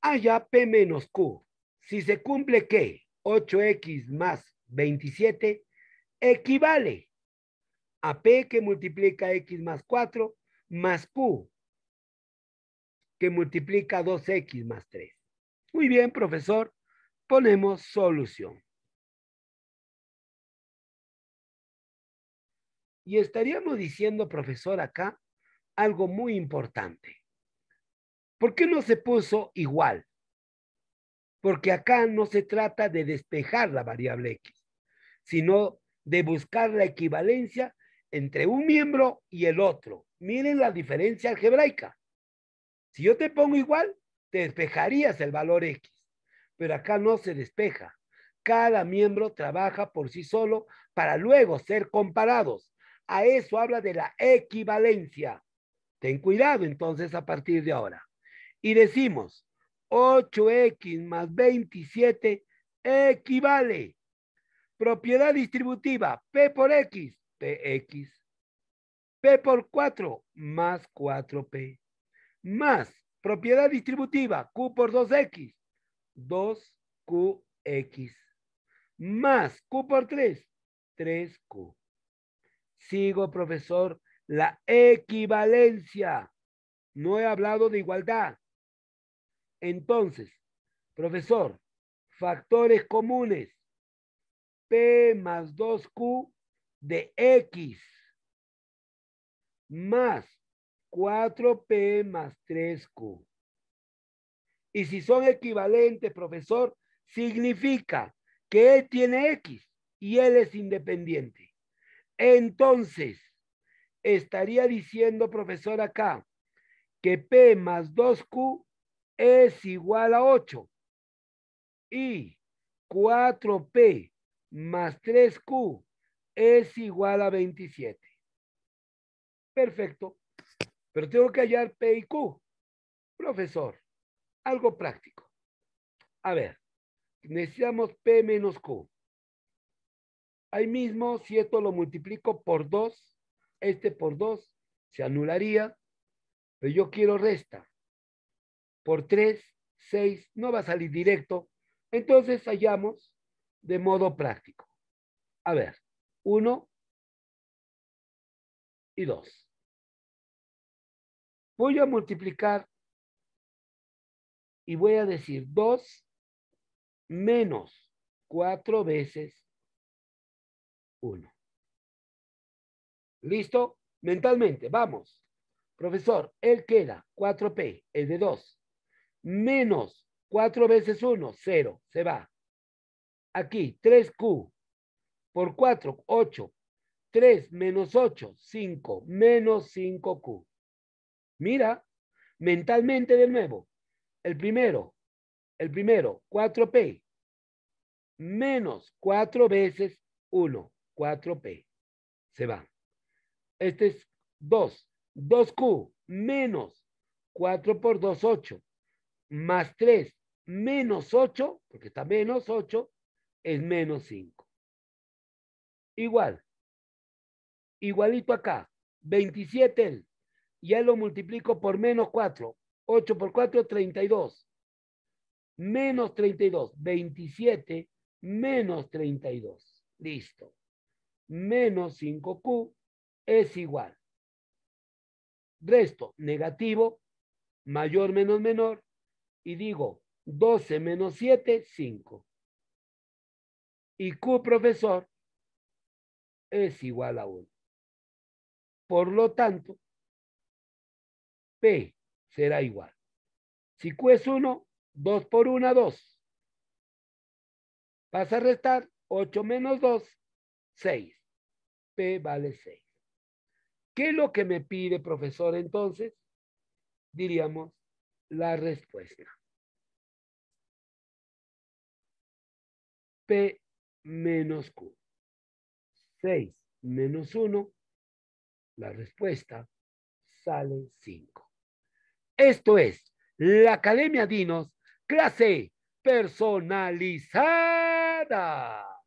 haya ah, P menos Q. Si se cumple que 8X más 27 equivale a P que multiplica X más 4 más Q que multiplica 2X más 3. Muy bien, profesor. Ponemos solución. Y estaríamos diciendo, profesor, acá algo muy importante. ¿Por qué no se puso igual? Porque acá no se trata de despejar la variable X, sino de buscar la equivalencia entre un miembro y el otro. Miren la diferencia algebraica. Si yo te pongo igual, te despejarías el valor X, pero acá no se despeja. Cada miembro trabaja por sí solo para luego ser comparados. A eso habla de la equivalencia. Ten cuidado entonces a partir de ahora y decimos 8x más 27 equivale propiedad distributiva P por X, PX. P por 4 más 4P. Más propiedad distributiva Q por 2X, 2QX. Más Q por 3, 3Q. Sigo, profesor, la equivalencia. No he hablado de igualdad. Entonces, profesor, factores comunes. P más 2Q de X más 4P más 3Q. Y si son equivalentes, profesor, significa que él tiene X y él es independiente. Entonces, estaría diciendo, profesor, acá que P más 2Q es igual a 8. Y 4P más 3Q es igual a 27. Perfecto. Pero tengo que hallar P y Q. Profesor, algo práctico. A ver, necesitamos P menos Q. Ahí mismo, si esto lo multiplico por 2, este por 2 se anularía, pero yo quiero resta por 3, 6, no va a salir directo. Entonces hallamos de modo práctico. A ver, 1 y 2. Voy a multiplicar y voy a decir 2 menos 4 veces 1. ¿Listo? Mentalmente, vamos. Profesor, él queda 4P, el de 2, menos 4 veces 1, 0, se va. Aquí, 3Q por 4, 8. 3 menos 8, 5, menos 5Q. Mira, mentalmente de nuevo, el primero, el primero, 4P, menos 4 veces 1, 4P. Se va. Este es 2, 2Q, menos 4 por 2, 8 más 3 menos 8, porque está menos 8, es menos 5. Igual. Igualito acá. 27 él. Ya lo multiplico por menos 4. 8 por 4, 32. Menos 32. 27 menos 32. Listo. Menos 5Q es igual. Resto negativo, mayor menos menor, y digo 12 menos 7, 5. Y Q profesor es igual a 1. Por lo tanto, P será igual. Si Q es 1, 2 por 1, 2. Vas a restar 8 menos 2, 6. P vale 6. ¿Qué es lo que me pide, profesor, entonces? Diríamos la respuesta. P menos Q. 6 menos 1, la respuesta sale 5. Esto es la Academia Dinos, clase personalizada.